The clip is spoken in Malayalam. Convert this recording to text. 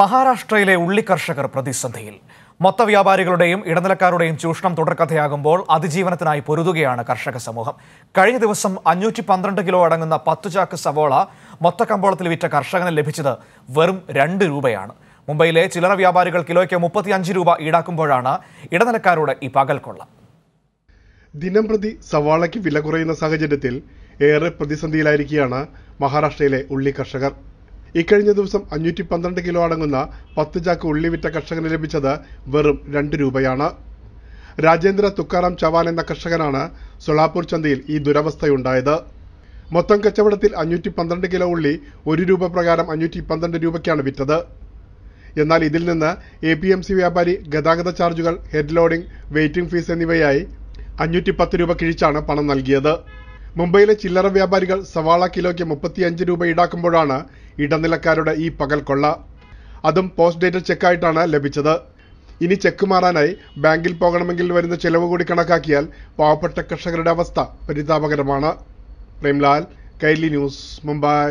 മഹാരാഷ്ട്രയിലെ ഉള്ളി കർഷകർ പ്രതിസന്ധിയിൽ മൊത്തവ്യാപാരികളുടെയും ഇടനിലക്കാരുടെയും ചൂഷണം തുടർക്കഥയാകുമ്പോൾ അതിജീവനത്തിനായി പൊരുതുകയാണ് കർഷക സമൂഹം കഴിഞ്ഞ ദിവസം അഞ്ഞൂറ്റി പന്ത്രണ്ട് കിലോ അടങ്ങുന്ന പത്തു ചാക്ക് സവോള മൊത്തക്കമ്പോളത്തിൽ വിറ്റ കർഷകന് ലഭിച്ചത് വെറും രണ്ട് രൂപയാണ് മുംബൈയിലെ ചില്ലറ വ്യാപാരികൾ കിലോയ്ക്ക് മുപ്പത്തിയഞ്ച് രൂപ ഈടാക്കുമ്പോഴാണ് ഇടനിലക്കാരുടെ ഈ പകൽക്കൊള്ള ദിനംപ്രതി സവാളയ്ക്ക് വില കുറയുന്ന സാഹചര്യത്തിൽ ഏറെ പ്രതിസന്ധിയിലായിരിക്കുകയാണ് മഹാരാഷ്ട്രയിലെ ഉള്ളി കർഷകർ ഇക്കഴിഞ്ഞ ദിവസം അഞ്ഞൂറ്റി പന്ത്രണ്ട് കിലോ അടങ്ങുന്ന പത്ത് ചാക്ക് ഉള്ളി വിറ്റ കർഷകന് ലഭിച്ചത് വെറും രണ്ട് രൂപയാണ് രാജേന്ദ്ര തുക്കാറാം ചവാൻ എന്ന കർഷകനാണ് സോളാപൂർ ചന്തയിൽ ഈ ദുരവസ്ഥയുണ്ടായത് മൊത്തം കച്ചവടത്തിൽ അഞ്ഞൂറ്റി പന്ത്രണ്ട് കിലോ ഉള്ളി ഒരു രൂപ പ്രകാരം അഞ്ഞൂറ്റി പന്ത്രണ്ട് രൂപയ്ക്കാണ് വിറ്റത് എന്നാൽ ഇതിൽ നിന്ന് എ പി എം സി വ്യാപാരി ഗതാഗത ചാർജുകൾ ഹെഡ് ലോഡിംഗ് വെയിറ്റിംഗ് ഫീസ് എന്നിവയായി അഞ്ഞൂറ്റി പത്ത് രൂപ കിഴിച്ചാണ് പണം നൽകിയത് മുംബൈയിലെ ചില്ലറ വ്യാപാരികൾ സവാള കിലോയ്ക്ക് മുപ്പത്തിയഞ്ച് രൂപ ഈടാക്കുമ്പോഴാണ് ഇടനിലക്കാരുടെ ഈ പകൽക്കൊള്ള അതും പോസ്റ്റ് ഡേറ്റഡ് ചെക്കായിട്ടാണ് ലഭിച്ചത് ഇനി ചെക്ക് മാറാനായി ബാങ്കിൽ പോകണമെങ്കിൽ വരുന്ന ചെലവ് കൂടി കണക്കാക്കിയാൽ പാവപ്പെട്ട കർഷകരുടെ അവസ്ഥ പരിതാപകരമാണ് പ്രേംലാൽ കൈലി ന്യൂസ് മുംബൈ